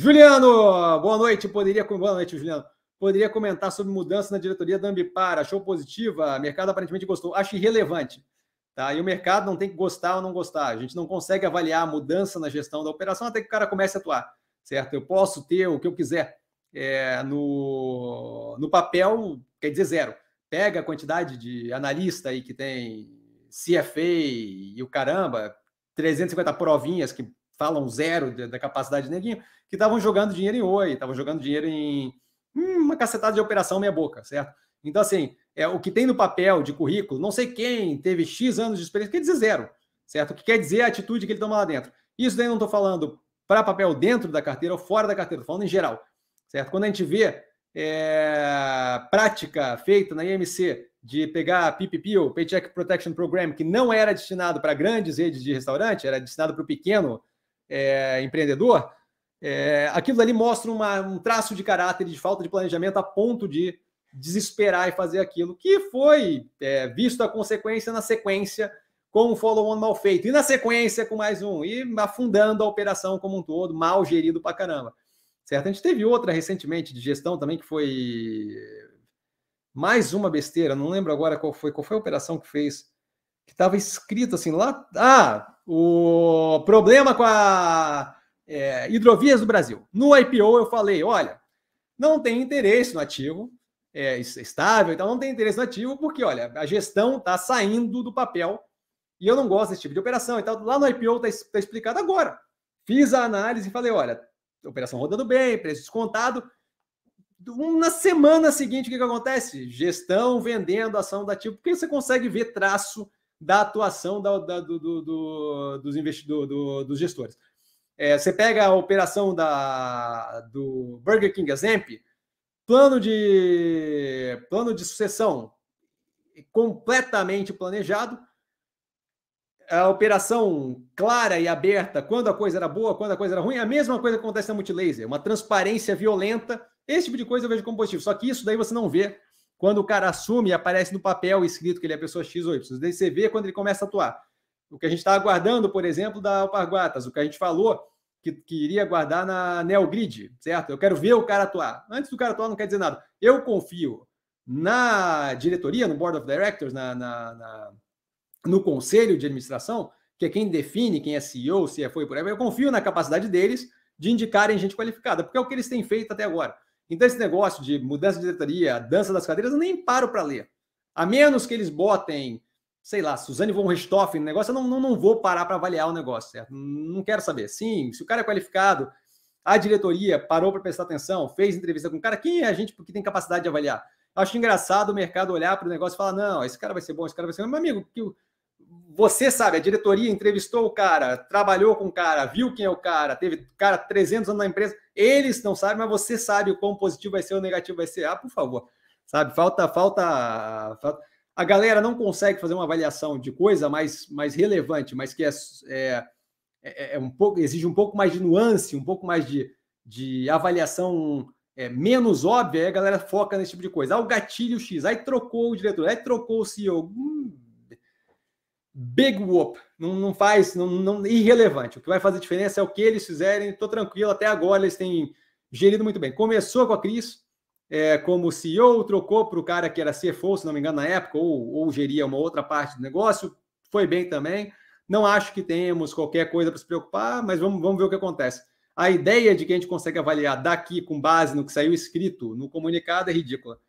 Juliano, boa noite. Poderia, boa noite, Juliano. Poderia comentar sobre mudança na diretoria da Ambipar? Achou positiva? O mercado aparentemente gostou. Acho irrelevante. Tá? E o mercado não tem que gostar ou não gostar. A gente não consegue avaliar a mudança na gestão da operação até que o cara comece a atuar. Certo? Eu posso ter o que eu quiser. É, no, no papel, quer dizer zero. Pega a quantidade de analista aí que tem CFA e o caramba, 350 provinhas que falam zero da capacidade de neguinho, que estavam jogando dinheiro em oi, estavam jogando dinheiro em hum, uma cacetada de operação meia boca, certo? Então, assim, é, o que tem no papel de currículo, não sei quem teve X anos de experiência, quer dizer zero, certo? O que quer dizer a atitude que ele toma lá dentro. Isso daí não estou falando para papel dentro da carteira ou fora da carteira, estou falando em geral, certo? Quando a gente vê é, prática feita na IMC de pegar PPP, o Paycheck Protection Program, que não era destinado para grandes redes de restaurante, era destinado para o pequeno é, empreendedor, é, aquilo ali mostra uma, um traço de caráter de falta de planejamento a ponto de desesperar e fazer aquilo, que foi é, visto a consequência na sequência com um follow-on mal feito, e na sequência com mais um, e afundando a operação como um todo, mal gerido pra caramba. Certo? A gente teve outra recentemente de gestão também que foi mais uma besteira, não lembro agora qual foi, qual foi a operação que fez, que estava escrito assim lá, ah, o problema com a é, Hidrovias do Brasil. No IPO eu falei, olha, não tem interesse no ativo, é estável, então não tem interesse no ativo, porque, olha, a gestão está saindo do papel e eu não gosto desse tipo de operação. Então, lá no IPO tá está tá explicado agora. Fiz a análise e falei, olha, operação rodando bem, preço descontado. Na semana seguinte, o que, que acontece? Gestão vendendo ação do ativo, porque você consegue ver traço da atuação da, da, do, do, dos, do, dos gestores. É, você pega a operação da, do Burger King, Exemp, plano de, plano de sucessão completamente planejado, a operação clara e aberta, quando a coisa era boa, quando a coisa era ruim, a mesma coisa acontece na multilaser, uma transparência violenta, esse tipo de coisa eu vejo como positivo, só que isso daí você não vê quando o cara assume, aparece no papel escrito que ele é pessoa X ou Y. Daí você vê quando ele começa a atuar. O que a gente está aguardando, por exemplo, da Alparguatas, o que a gente falou que, que iria guardar na Neogrid, certo? Eu quero ver o cara atuar. Antes do cara atuar, não quer dizer nada. Eu confio na diretoria, no Board of Directors, na, na, na no conselho de administração, que é quem define quem é CEO, se é foi por aí. Eu confio na capacidade deles de indicarem gente qualificada, porque é o que eles têm feito até agora. Então, esse negócio de mudança de diretoria, dança das cadeiras, eu nem paro para ler. A menos que eles botem, sei lá, Suzane von Richthofen no negócio, eu não, não, não vou parar para avaliar o negócio, certo? Não quero saber. Sim, se o cara é qualificado, a diretoria parou para prestar atenção, fez entrevista com o cara, quem é a gente que tem capacidade de avaliar? Acho engraçado o mercado olhar para o negócio e falar: não, esse cara vai ser bom, esse cara vai ser bom. Meu amigo, que o você sabe, a diretoria entrevistou o cara, trabalhou com o cara, viu quem é o cara, teve cara 300 anos na empresa, eles não sabem, mas você sabe o quão positivo vai ser ou negativo vai ser. Ah, por favor, sabe? Falta, falta, falta. A galera não consegue fazer uma avaliação de coisa mais, mais relevante, mas que é, é, é, é um pouco, exige um pouco mais de nuance, um pouco mais de, de avaliação é, menos óbvia, aí a galera foca nesse tipo de coisa. Ah, o gatilho X, aí trocou o diretor, aí trocou o CEO. Hum, big whoop, não, não faz, não, não, irrelevante. O que vai fazer diferença é o que eles fizerem. Estou tranquilo, até agora eles têm gerido muito bem. Começou com a Cris é, como CEO, trocou para o cara que era CFO, se não me engano, na época, ou, ou geria uma outra parte do negócio, foi bem também. Não acho que temos qualquer coisa para se preocupar, mas vamos, vamos ver o que acontece. A ideia de que a gente consegue avaliar daqui com base no que saiu escrito no comunicado é ridícula.